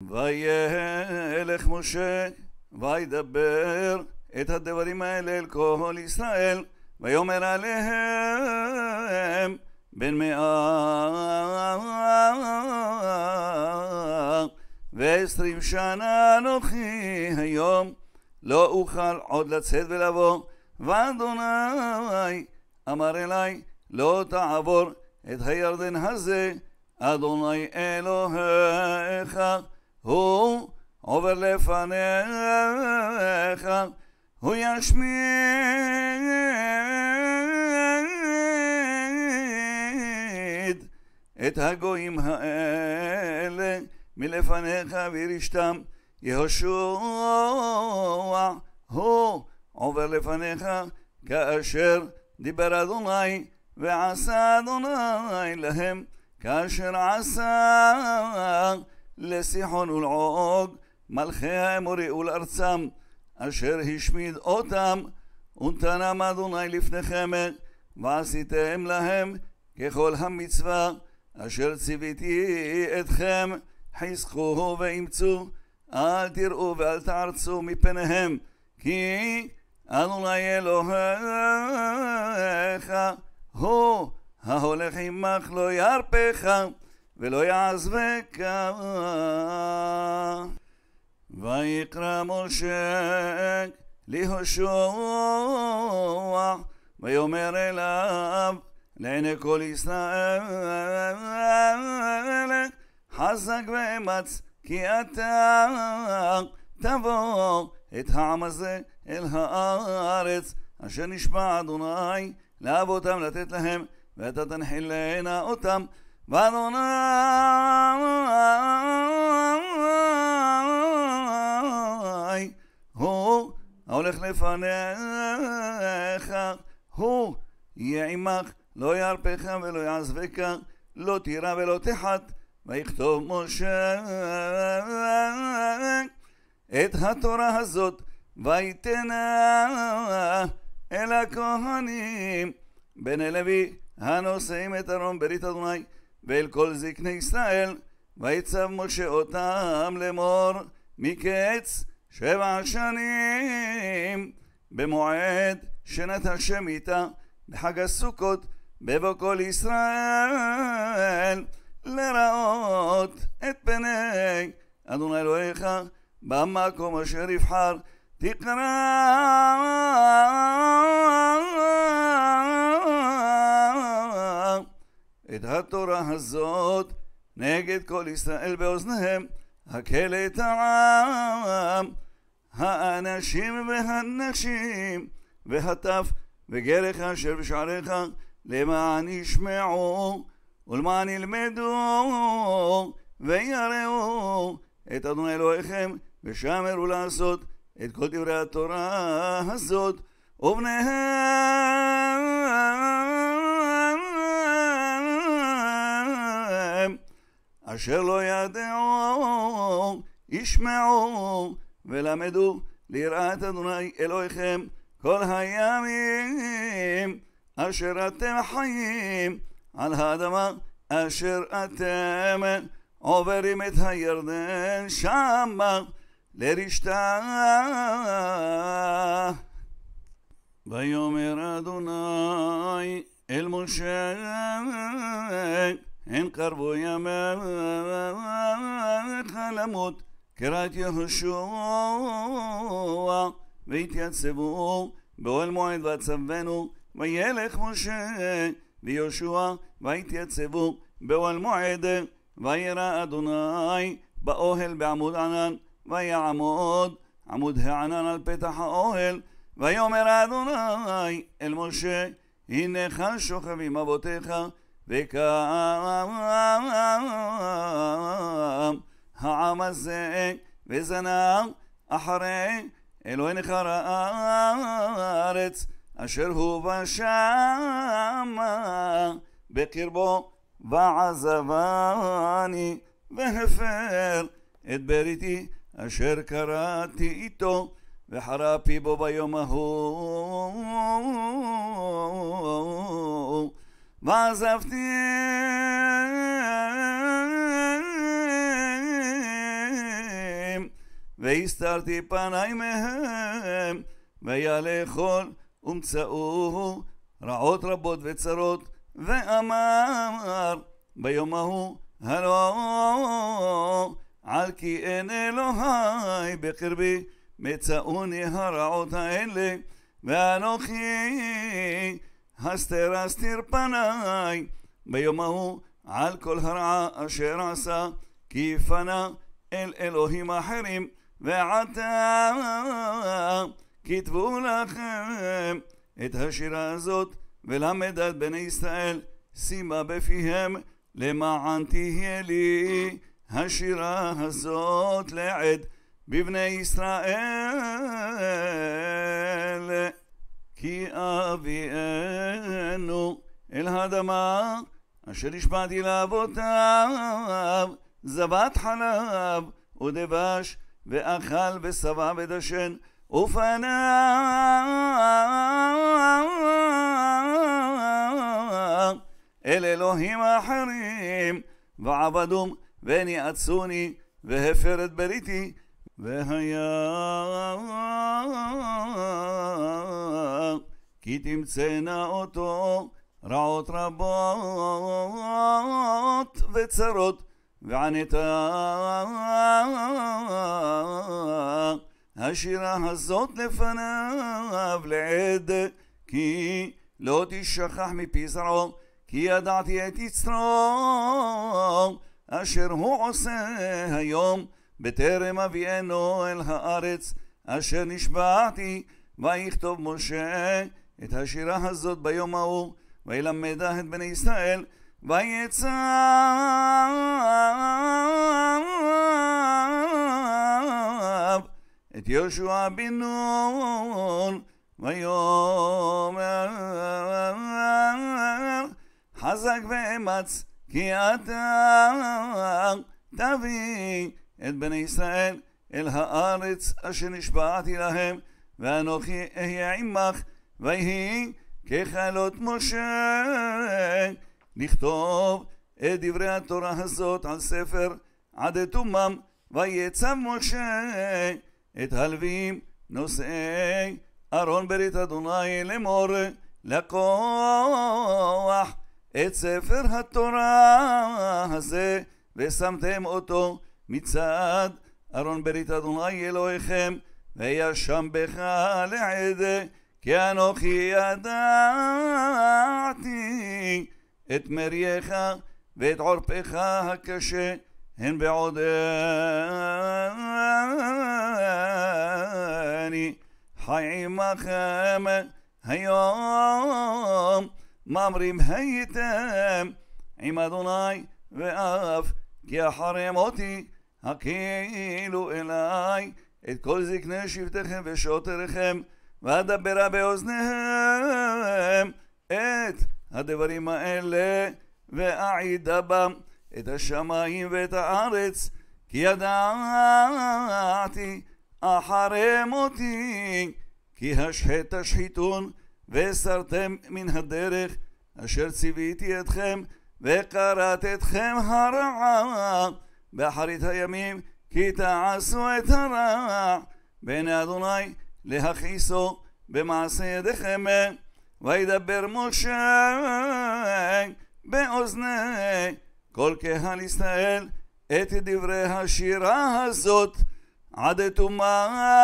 וילך משה וידבר את הדברים האלה אל כל ישראל ויאמר עליהם בן מאה ועשרים שנה אנוכי היום לא אוכל עוד לצאת ולבוא ואדוני אמר אלי לא תעבור את הירדן הזה אדוני אלוהיך הוא עובר לפניך, הוא ישמיד את הגויים האלה מלפניך וירשתם. יהושע הוא עובר לפניך כאשר דיבר אדוני ועשה אדוני להם כאשר עשה לסיחון ולעוג, מלכי האמורי ולארצם, אשר השמיד אותם, ונתנם אדוני לפניכם, ועשיתם להם ככל המצווה, אשר ציוויתי אתכם, חזקו ואמצו, אל תראו ואל תערצו מפניהם, כי אדוני אלוהיך הוא ההולך עמך לא ירפך ולא כמה. ויקרא משה להושע ויאמר אליו לעיני כל ישראל חזק ואמץ כי אתה תבוא את העם הזה אל הארץ אשר נשבע אדוני לאבותם לתת להם ואתה תנחיל לעינה אותם ואדוני הוא ההולך לפניך, הוא יהיה עמך, לא ירפך ולא יעזבך, לא תירא ולא תחת, ויכתוב משה את התורה הזאת, ויתנה אל הכהנים, בן הלוי הנושאים את ארון ברית אדוני ואל כל זקני ישראל, ויצב משה אותם לאמור מקץ שבע שנים במועד שנת השם איתה, בחג הסוכות בבוא כל ישראל לראות את פני אדוני אלוהיך במקום אשר יבחר תקרא את התורה הזאת נגד כל ישראל באוזניהם, הקל את העם, האנשים והנשים, והטף וגרך אשר בשעריך, למען ישמעו ולמען ילמדו ויראו את אדוני אלוהיכם, ושמרו לעשות את כל דברי התורה הזאת, ובניהם אשר לא ידעו, ישמעו ולמדו ליראת אדוני אלוהיכם כל הימים אשר אתם חיים על האדמה אשר אתם עוברים את הירדן שמה לרשתה. ויאמר אדוני אל משה הן קרבו ימיך למות קראת יהושע והתייצבו באוהל מועד ועצבנו וילך משה ויהושע והתייצבו באוהל מועד וירא אדוני באוהל בעמוד ענן ויעמוד עמוד הענן על פתח האוהל ויאמר אדוני אל משה הנך שוכב עם אבותיך וקם העם הזה וזנם אחרי אלוהי נכר הארץ אשר הוא בשמה בקרבו ועזבני והפר את בריתי אשר קראתי איתו וחרפי בו ביום ההוא ועזבתי והסתרתי פניי מהם, והיה לאכול ומצאו רעות רבות וצרות, ואמר ביום ההוא הלא על כי אין אלוהי בקרבי מצאוני הרעות האלה ואנוכי הסתר הסתיר פניי ביום ההוא על כל הרעה אשר עשה כי פנה אל אלוהים אחרים ועתה כתבו לכם את השירה הזאת ולמד את בני ישראל שימה בפיהם למען תהיה לי השירה הזאת לעד בבני ישראל כי אביאנו אל האדמה אשר השפעתי לאבותיו זבת חלב ודבש ואכל ושבע ודשן ופנה אל אלוהים האחרים ועבדום וניאצוני והפר את בריתי והיה כי תמצאנה אותו רעות רבות וצרות וענתה השירה הזאת לפניו לעד כי לא תשכח מפי זרעו כי ידעתי את יצרו אשר הוא עושה היום בטרם אביאנו אל הארץ אשר נשבעתי ויכתוב משה את השירה הזאת ביום ההוא, וילמדה את בני ישראל, ויצא את יהושע בן נון, ויאמר חזק ואמץ כי אתה תביא את בני ישראל אל הארץ אשר נשבעתי להם ואנוכי אהיה עמך ויהי ככלות משה לכתוב את דברי התורה הזאת על ספר עד תומם ויצב משה את הלווים נושאי ארון ברית אדוני לאמור לקוח את ספר התורה הזה ושמתם אותו מצד ארון ברית אדוני אלוהיכם וישם בך לעדה כי אנוכי ידעתי את מרייך ואת עורפך הקשה הן בעודני חי עמכם היום ממרים הייתם עם אדוני ואף כי אחרי מותי הקהילו אליי את כל זקני שבטיכם ושוטריכם ואדברה באוזניהם את הדברים האלה ואעידה בם את השמיים ואת הארץ כי ידעתי אחרי מותי כי השחת תשחיתון וסרתם מן הדרך אשר ציוויתי אתכם וקראת אתכם הרעה באחרית הימים כי תעשו את הרע בעיני אדוני להכעיסו במעשה ידיכם. וידבר משה באוזני כל קהל ישראל את דברי השירה הזאת עד תומם.